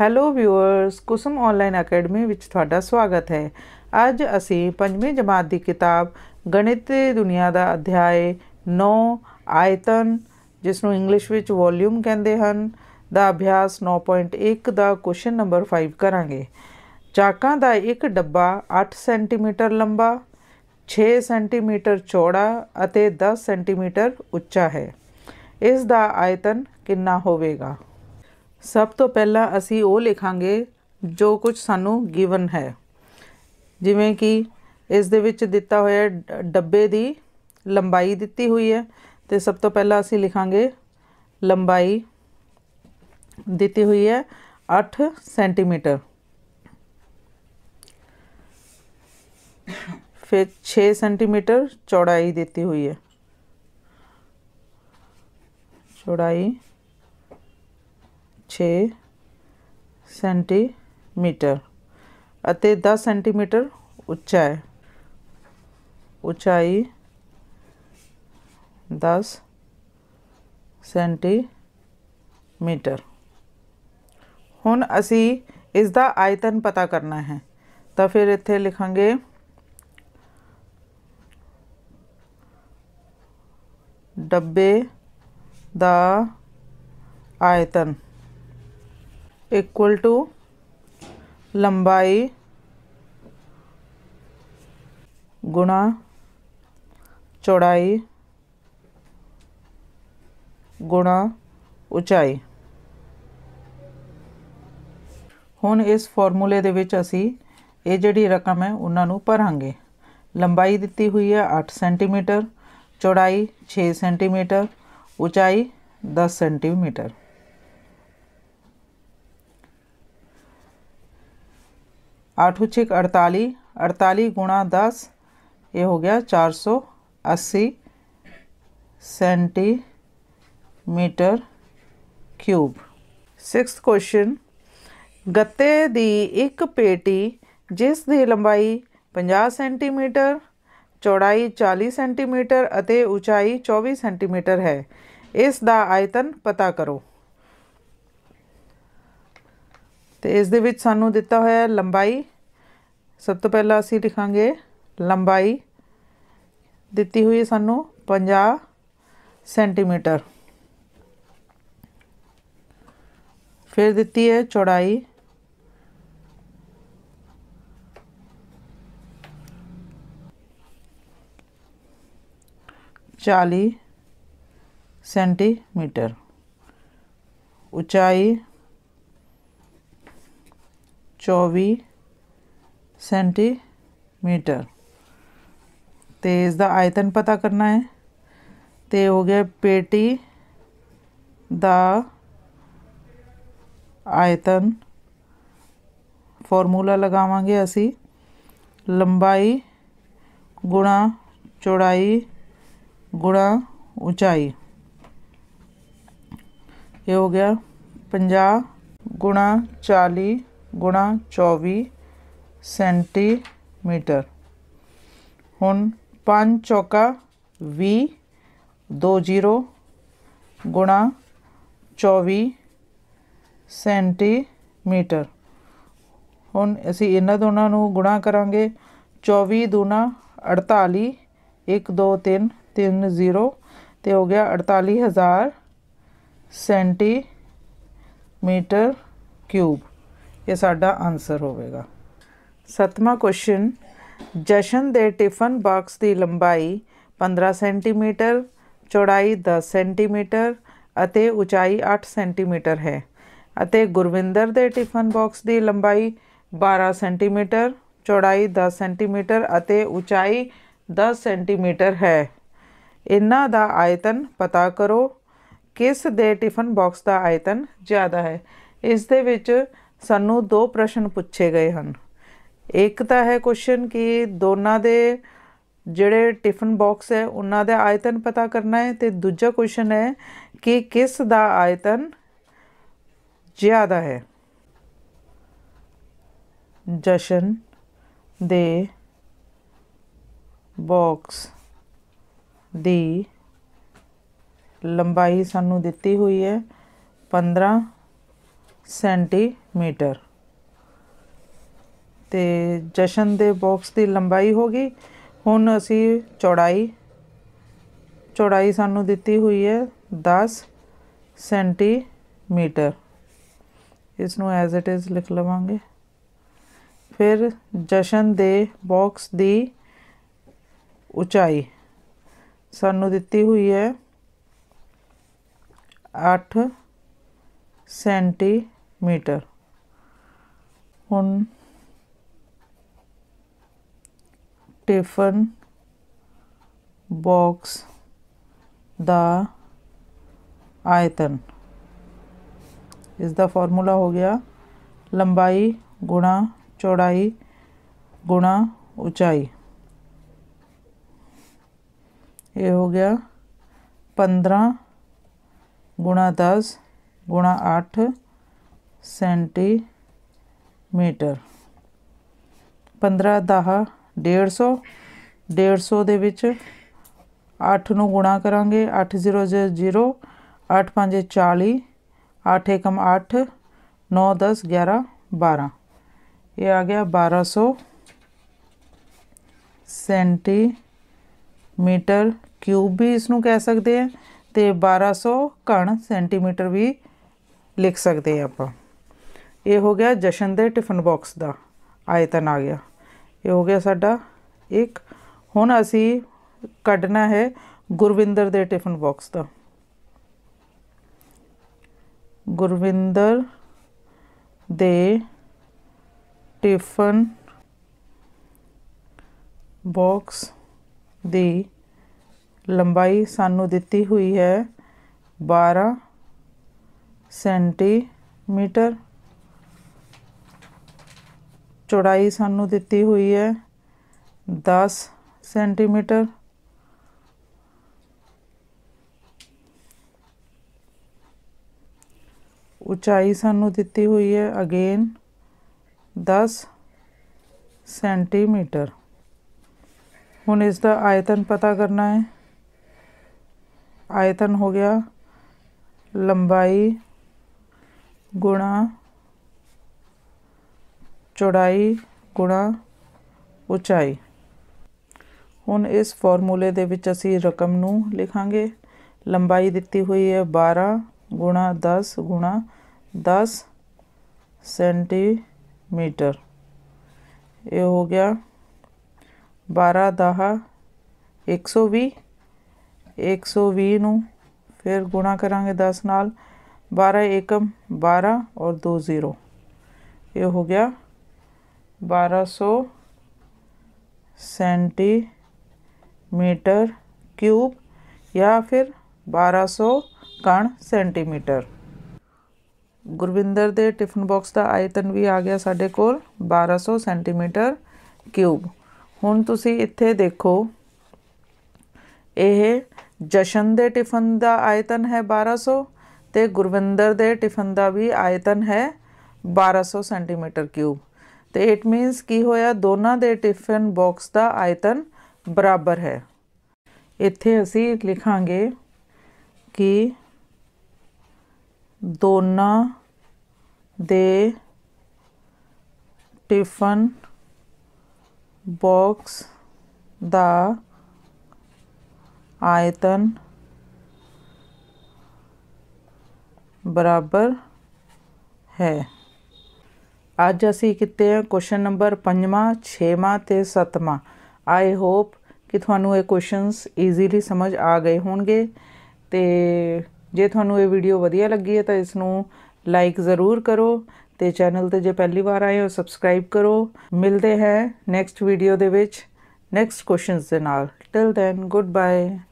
hello viewers Kusum online academy ਵਿੱਚ ਤੁਹਾਡਾ ਸਵਾਗਤ ਹੈ ਅੱਜ ਅਸੀਂ ਪੰਜਵੀਂ ਜਮਾਤ ਦੀ ਕਿਤਾਬ ਗਣਿਤ ਤੇ ਦੁਨੀਆ ਦਾ ਅਧਿਆਇ 9 ਆਇਤਨ ਜਿਸ ਨੂੰ ਇੰਗਲਿਸ਼ ਵਿੱਚ ਵੋਲਿਊਮ ਕਹਿੰਦੇ ਹਨ ਦਾ ਅਭਿਆਸ 9.1 ਦਾ ਕੁਐਸਚਨ ਨੰਬਰ 5 ਕਰਾਂਗੇ ਚਾਕਾਂ ਦਾ ਇੱਕ ਡੱਬਾ 8 ਸੈਂਟੀਮੀਟਰ ਲੰਬਾ 6 ਸੈਂਟੀਮੀਟਰ ਚੌੜਾ ਅਤੇ 10 ਸੈਂਟੀਮੀਟਰ ਉੱਚਾ ਹੈ ਇਸ ਦਾ ਆਇਤਨ ਕਿੰਨਾ ਹੋਵੇਗਾ सब तो पहला असी वो लिखा जो कुछ सानू गिवन है जिमें कि इस दिता हुआ डब्बे की लंबाई दिती हुई है तो सब तो पहला असी लिखा लंबाई दिती हुई है अठ सेंटीमीटर फिर छे सेंटीमीटर चौड़ाई दिती हुई है चौड़ाई सेंटीमीटर दस सेंटीमीटर उच्चा है ऊंचाई दस सेंटीमीटर हूँ असी इसका आयतन पता करना है तो फिर इतने लिखेंगे डब्बे का आयतन इक्वल टू लंबाई गुणा चौड़ाई गुणा ऊंचाई हूँ इस फॉर्मूले के जड़ी रकम है उन्होंने भर लंबाई दिती हुई है अठ सेंटीमीटर चौड़ाई छे सेंटीमीटर ऊंचाई दस सेंटीमीटर आठ छिक अड़ताली अड़ताली गुणा दस ये हो गया चार सौ अस्सी सेंटीमीटर क्यूब सिक्स क्वेश्चन गत्ते दी एक पेटी जिस दी लंबाई पाँह सेंटीमीटर चौड़ाई चालीस सेंटीमीटर अते ऊंचाई चौबीस सेंटीमीटर है इस दा आयतन पता करो ਤੇ ਇਸ ਦੇ ਵਿੱਚ ਸਾਨੂੰ ਦਿੱਤਾ ਹੋਇਆ ਹੈ ਲੰਬਾਈ ਸਭ ਤੋਂ ਪਹਿਲਾਂ ਅਸੀਂ ਲਿਖਾਂਗੇ ਲੰਬਾਈ ਦਿੱਤੀ ਹੋਈ ਸਾਨੂੰ 50 ਸੈਂਟੀਮੀਟਰ फिर देती है चौड़ाई चालीस सेंटीमीटर ऊंचाई 24 ਸੈਂਟੀਮੀਟਰ ਤੇ ਇਸ ਦਾ ਆਇਤਨ ਪਤਾ ਕਰਨਾ ਹੈ ਤੇ ਹੋ ਗਿਆ ਪੇਟੀ ਦਾ ਆਇਤਨ ਫਾਰਮੂਲਾ ਲਗਾਵਾਂਗੇ ਅਸੀਂ ਲੰਬਾਈ ਗੁਣਾ ਚੌੜਾਈ ਗੁਣਾ ਉਚਾਈ ਇਹ ਹੋ ਗਿਆ 50 ਗੁਣਾ 40 ਗੁਣਾ 24 ਸੈਂਟੀਮੀਟਰ ਹੁਣ 5 ਚੌਕਾ 20 ਦੋ ਗੁਣਾ 24 ਸੈਂਟੀਮੀਟਰ ਹੁਣ ਅਸੀਂ ਇਹਨਾਂ ਦੋਨਾਂ ਨੂੰ ਗੁਣਾ ਕਰਾਂਗੇ 24 ਦੂਣਾ 48 1 2 3 3 0 ਤੇ ਹੋ ਗਿਆ 48000 ਸੈਂਟੀਮੀਟਰ ਕਿਊਬ ਇਹ ਸਾਡਾ ਆਨਸਰ ਹੋਵੇਗਾ ਸਤਵਾਂ ਕੁਐਸਚਨ ਜਸ਼ਨ ਦੇ ਟਿਫਨ ਬਾਕਸ ਦੀ ਲੰਬਾਈ 15 ਸੈਂਟੀਮੀਟਰ ਚੌੜਾਈ 10 ਸੈਂਟੀਮੀਟਰ ਅਤੇ ਉਚਾਈ 8 ਸੈਂਟੀਮੀਟਰ ਹੈ ਅਤੇ ਗੁਰਵਿੰਦਰ ਦੇ ਟਿਫਨ ਬਾਕਸ ਦੀ ਲੰਬਾਈ 12 ਸੈਂਟੀਮੀਟਰ ਚੌੜਾਈ 10 ਸੈਂਟੀਮੀਟਰ ਅਤੇ ਉਚਾਈ 10 ਸੈਂਟੀਮੀਟਰ ਹੈ ਇਹਨਾਂ ਦਾ ਆਇਤਨ ਪਤਾ ਕਰੋ ਕਿਸ ਦੇ ਟਿਫਨ ਬਾਕਸ ਦਾ ਆਇਤਨ ਜ਼ਿਆਦਾ ਹੈ ਇਸ ਦੇ ਵਿੱਚ ਸਾਨੂੰ ਦੋ ਪ੍ਰਸ਼ਨ ਪੁੱਛੇ ਗਏ ਹਨ ਇੱਕ ਤਾਂ ਹੈ ਕੁਐਸਚਨ ਕਿ ਦੋਨਾਂ ਦੇ ਜਿਹੜੇ ਟਿਫਨ ਬਾਕਸ ਹੈ ਉਹਨਾਂ ਦਾ ਆਇਤਨ ਪਤਾ ਕਰਨਾ ਹੈ ਤੇ ਦੂਜਾ ਕੁਐਸਚਨ ਹੈ ਕਿ ਕਿਸ ਦਾ ਆਇਤਨ ਜ਼ਿਆਦਾ ਹੈ ਜਸ਼ਨ ਦੇ ਬਾਕਸ ਦੀ ਲੰਬਾਈ ਸਾਨੂੰ ਦਿੱਤੀ ਹੋਈ ਹੈ 15 सेंटीमीटर तो जशन दे बॉक्स की लंबाई होगी हूँ असी चौड़ाई चौड़ाई सानू दी हुई है दस सेंटीमीटर इस एज इट इज़ लिख लवेंगे फिर जशन दे बॉक्स की उचाई सानू दी हुई है अठ सेंटी मीटर हूँ टिफन बॉक्स का आयतन इसका फॉर्मूला हो गया लंबाई गुणा चौड़ाई गुणा ऊंचाई ये हो गया पंद्रह गुणा दस गुणा आठ सेंटीमीटर पंद्रह दह डेढ़ सौ डेढ़ सौ दे अठ न गुणा करा अठ जीरो जीरो जीरो अठ पाँच चाली अठ एकम अठ नौ दस ग्यारह बारह ये आ गया बारह सौ सेंटीमीटर क्यूब भी इसको कह सकते हैं तो बारह सौ घन सेंटीमीटर भी लिख सकते हैं आप ਇਹ ਹੋ ਗਿਆ ਜਸ਼ਨ ਦੇ ਟਿਫਨ ਬਾਕਸ ਦਾ ਆਇਤਨ ਆ ਗਿਆ ਇਹ ਹੋ ਗਿਆ ਸਾਡਾ ਇੱਕ ਹੁਣ ਅਸੀਂ ਕੱਢਣਾ ਹੈ ਗੁਰਵਿੰਦਰ ਦੇ ਟਿਫਨ ਬਾਕਸ ਦਾ ਗੁਰਵਿੰਦਰ ਦੇ ਟਿਫਨ ਬਾਕਸ ਦੀ ਲੰਬਾਈ ਸਾਨੂੰ ਦਿੱਤੀ ਹੋਈ ਹੈ 12 ਸੈਂਟੀਮੀਟਰ ਚੌੜਾਈ ਸਾਨੂੰ ਦਿੱਤੀ ਹੋਈ ਹੈ 10 ਸੈਂਟੀਮੀਟਰ ਉਚਾਈ ਸਾਨੂੰ ਦਿੱਤੀ ਹੋਈ ਹੈ ਅਗੇਨ 10 ਸੈਂਟੀਮੀਟਰ ਹੁਣ ਇਸ ਦਾ ਆਇਤਨ ਪਤਾ ਕਰਨਾ ਹੈ ਆਇਤਨ ਹੋ ਗਿਆ ਲੰਬਾਈ ਗੁਣਾ चौड़ाई गुणा उचाई हूँ इस फॉर्मूले के रकम न लिखा लंबाई दिती हुई है बारह गुणा दस गुणा दस सेंटीमीटर ये हो गया बारह दह एक सौ भी एक सौ भी फिर गुणा करा दस नाल बारह एकम बारह और दो जीरो ये हो गया बारह सौ सेंटीमीटर क्यूब या फिर बारह सौ कण सेंटीमीटर गुरविंदर के टिफिन बॉक्स का आयतन भी आ गया साढ़े को बारह सौ सेंटीमीटर क्यूब हूँ तुम इतने देखो ये जशन दे टिफन का आयतन है बारह सौ तो गुरविंदर के टिफिन का भी आयतन है बारह सौ सेंटीमीटर क्यूब तो इट मीनस की होया दो टिफिन बॉक्स का आयतन बराबर है इतें असी लिखा कि दोना दे टिफन बॉक्स का आयतन बराबर है ਅੱਜ ਅਸੀਂ ਕੀਤੇ ਆ ਕੁਐਸਚਨ ਨੰਬਰ 5ਵਾਂ 6ਵਾਂ ਤੇ 7ਵਾਂ ਆਈ ਹੋਪ ਕਿ ਤੁਹਾਨੂੰ ਇਹ ਕੁਐਸਚਨਸ ਈਜ਼ੀਲੀ ਸਮਝ ਆ ਗਏ ਹੋਣਗੇ ਤੇ ਜੇ ਤੁਹਾਨੂੰ ਇਹ ਵੀਡੀਓ ਵਧੀਆ ਲੱਗੀ ਹੈ ਤਾਂ ਇਸ ਨੂੰ ਲਾਈਕ ਜ਼ਰੂਰ ਕਰੋ ਤੇ ਚੈਨਲ ਤੇ ਜੇ ਪਹਿਲੀ ਵਾਰ ਆਏ ਹੋ ਸਬਸਕ੍ਰਾਈਬ ਕਰੋ ਮਿਲਦੇ ਹੈ ਨੈਕਸਟ ਵੀਡੀਓ ਦੇ ਵਿੱਚ ਨੈਕਸਟ ਕੁਐਸਚਨਸ ਦੇ ਨਾਲ ਟਿਲ ਦੈਨ ਗੁੱਡ ਬਾਏ